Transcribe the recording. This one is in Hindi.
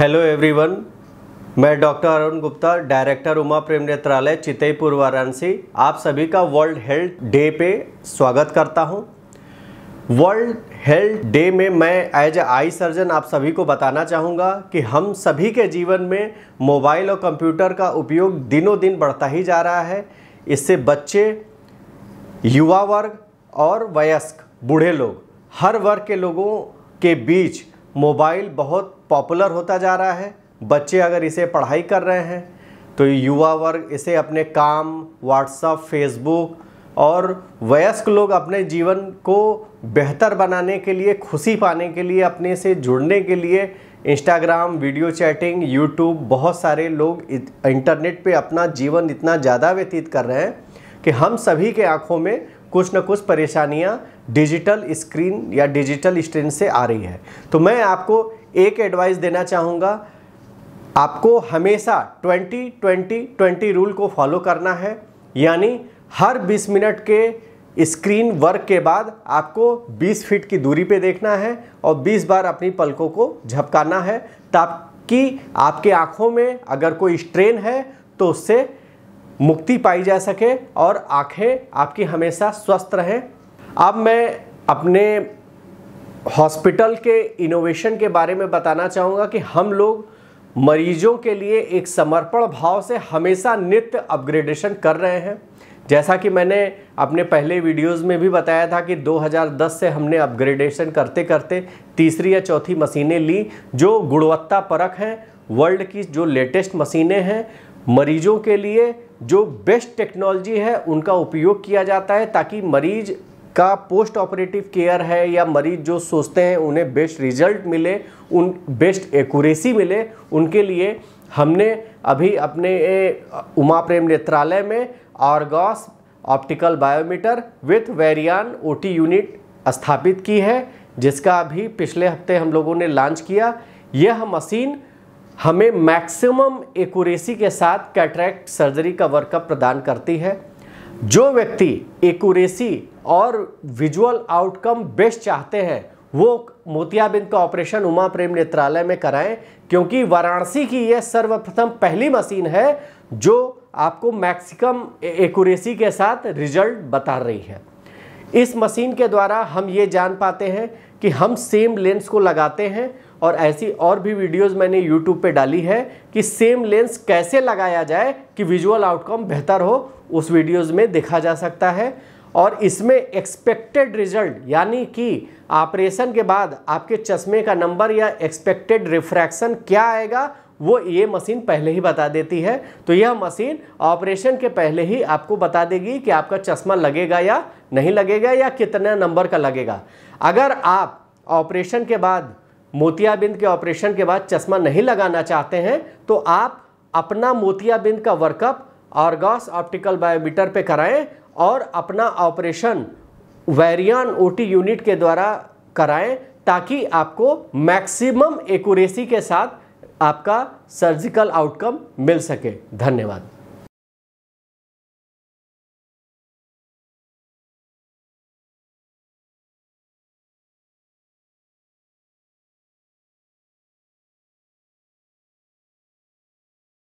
हेलो एवरीवन मैं डॉक्टर अरुण गुप्ता डायरेक्टर उमा प्रेम नेत्रालय चितईपुर वाराणसी आप सभी का वर्ल्ड हेल्थ डे पे स्वागत करता हूं वर्ल्ड हेल्थ डे में मैं एज ए आई सर्जन आप सभी को बताना चाहूँगा कि हम सभी के जीवन में मोबाइल और कंप्यूटर का उपयोग दिनों दिन बढ़ता ही जा रहा है इससे बच्चे युवा वर्ग और वयस्क बूढ़े लोग हर वर्ग के लोगों के बीच मोबाइल बहुत पॉपुलर होता जा रहा है बच्चे अगर इसे पढ़ाई कर रहे हैं तो युवा वर्ग इसे अपने काम व्हाट्सअप फेसबुक और वयस्क लोग अपने जीवन को बेहतर बनाने के लिए खुशी पाने के लिए अपने से जुड़ने के लिए इंस्टाग्राम वीडियो चैटिंग यूट्यूब बहुत सारे लोग इंटरनेट पे अपना जीवन इतना ज़्यादा व्यतीत कर रहे हैं कि हम सभी के आँखों में कुछ न कुछ परेशानियाँ डिजिटल स्क्रीन या डिजिटल स्ट्रेन से आ रही है तो मैं आपको एक एडवाइस देना चाहूँगा आपको हमेशा 20 20 20 रूल को फॉलो करना है यानी हर 20 मिनट के स्क्रीन वर्क के बाद आपको 20 फीट की दूरी पे देखना है और 20 बार अपनी पलकों को झपकाना है ताकि आपके आँखों में अगर कोई स्ट्रेन है तो उससे मुक्ति पाई जा सके और आँखें आपकी हमेशा स्वस्थ रहें अब मैं अपने हॉस्पिटल के इनोवेशन के बारे में बताना चाहूँगा कि हम लोग मरीजों के लिए एक समर्पण भाव से हमेशा नित्य अपग्रेडेशन कर रहे हैं जैसा कि मैंने अपने पहले वीडियोस में भी बताया था कि 2010 से हमने अपग्रेडेशन करते करते तीसरी या चौथी मशीनें ली जो गुणवत्ता परख हैं वर्ल्ड की जो लेटेस्ट मशीनें हैं मरीजों के लिए जो बेस्ट टेक्नोलॉजी है उनका उपयोग किया जाता है ताकि मरीज का पोस्ट ऑपरेटिव केयर है या मरीज जो सोचते हैं उन्हें बेस्ट रिजल्ट मिले उन बेस्ट एक्यूरेसी मिले उनके लिए हमने अभी अपने उमा प्रेम नेत्रालय में Argos optical biometer with Verion OT unit स्थापित की है जिसका अभी पिछले हफ्ते हम लोगों ने लॉन्च किया यह मशीन हमें मैक्सिमम एक्यूरेसी के साथ कैटरेक्ट सर्जरी का वर्कअप प्रदान करती है जो व्यक्ति एकूरेसी और विजुअल आउटकम बेस्ट चाहते हैं वो मोतियाबिंद का ऑपरेशन उमा प्रेम नेत्रालय में कराएं क्योंकि वाराणसी की यह सर्वप्रथम पहली मशीन है जो आपको मैक्सिकम एकूरेसी के साथ रिजल्ट बता रही है इस मशीन के द्वारा हम ये जान पाते हैं कि हम सेम लेंस को लगाते हैं और ऐसी और भी वीडियोस मैंने यूट्यूब पे डाली है कि सेम लेंस कैसे लगाया जाए कि विजुअल आउटकम बेहतर हो उस वीडियोस में देखा जा सकता है और इसमें एक्सपेक्टेड रिजल्ट यानी कि ऑपरेशन के बाद आपके चश्मे का नंबर या एक्सपेक्टेड रिफ्रैक्शन क्या आएगा वो ये मशीन पहले ही बता देती है तो यह मशीन ऑपरेशन के पहले ही आपको बता देगी कि आपका चश्मा लगेगा या नहीं लगेगा या कितना नंबर का लगेगा अगर आप ऑपरेशन के बाद मोतियाबिंद के ऑपरेशन के बाद चश्मा नहीं लगाना चाहते हैं तो आप अपना मोतियाबिंद का वर्कअप ऑर्गॉस ऑप्टिकल बायोमीटर पे कराएं और अपना ऑपरेशन वैरियन ओटी यूनिट के द्वारा कराएं ताकि आपको मैक्सिमम एक्यूरेसी के साथ आपका सर्जिकल आउटकम मिल सके धन्यवाद